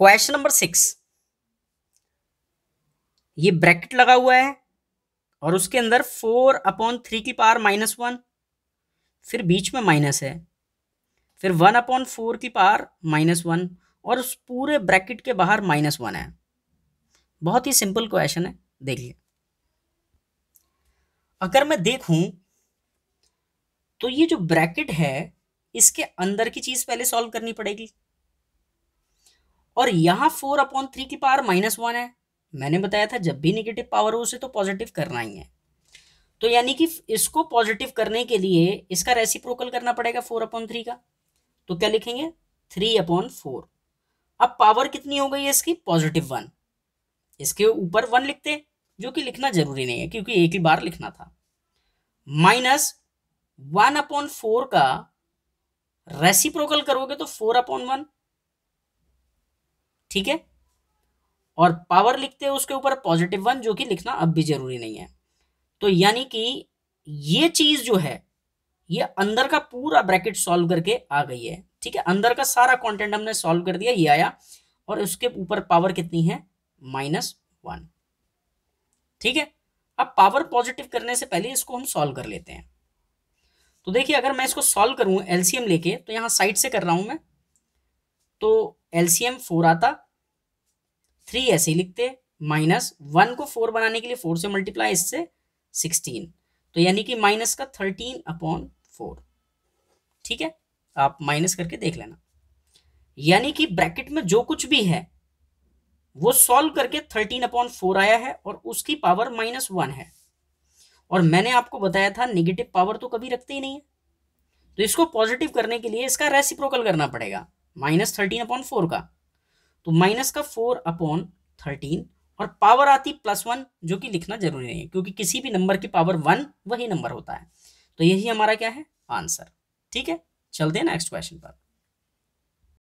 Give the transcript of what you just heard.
question number six ये bracket लगा हुआ है और उसके अंदर फोर अपॉन थ्री की पावर माइनस वन फिर बीच में माइनस है फिर वन अपॉन फोर की पावर माइनस वन और उस पूरे ब्रैकेट के बाहर माइनस वन है बहुत ही सिंपल क्वेश्चन है देखिए अगर मैं देखूं तो ये जो ब्रैकेट है इसके अंदर की चीज़ पहले सॉल्व करनी पड़ेगी और यहाँ फोर अपॉन थ्री की पावर माइनस वन है मैंने बताया था जब भी निगेटिव पावर हो उसे तो पॉजिटिव करना ही है तो यानी कि इसको पॉजिटिव करने के लिए इसका रेसिप्रोकल करना पड़ेगा फोर अपॉन थ्री का तो क्या लिखेंगे थ्री अपॉन फोर अब पावर कितनी हो गई है इसकी पॉजिटिव वन इसके ऊपर वन लिखते जो कि लिखना जरूरी नहीं है क्योंकि एक ही बार लिखना था माइनस वन अपॉन फोर का रेसिप्रोकल करोगे तो फोर अपॉन वन ठीक है और पावर लिखते हैं उसके ऊपर पॉजिटिव वन जो कि लिखना अब भी जरूरी नहीं है तो यानी कि ये चीज जो है ये अंदर का पूरा ब्रैकेट सॉल्व करके आ गई है ठीक है अंदर का सारा कंटेंट हमने सॉल्व कर दिया ये आया और उसके ऊपर पावर कितनी है माइनस वन ठीक है अब पावर पॉजिटिव करने से पहले इसको हम सॉल्व कर लेते हैं तो देखिए अगर मैं इसको सॉल्व करूं एलसीएम लेके तो यहां साइड से कर रहा हूं मैं तो एलसीएम फोर आता थ्री ऐसे लिखते माइनस वन को फोर बनाने के लिए फोर से मल्टीप्लाई इससे सिक्सटीन तो यानी कि माइनस का थर्टीन अपॉन फोर ठीक है आप माइनस करके देख लेना यानी कि ब्रैकेट में जो कुछ भी है वो सॉल्व करके थर्टीन अपॉन फोर आया है और उसकी पावर माइनस वन है और मैंने आपको बताया था नेगेटिव पावर तो कभी रखते ही नहीं है तो इसको पॉजिटिव करने के लिए इसका रेसिप्रोकल करना पड़ेगा माइनस थर्टीन अपॉन फोर का तो माइनस का फोर अपॉन थर्टीन और पावर आती प्लस वन जो कि लिखना जरूरी नहीं है क्योंकि किसी भी नंबर की पावर वन वही नंबर होता है तो यही हमारा क्या है आंसर ठीक है चलते हैं नेक्स्ट क्वेश्चन पर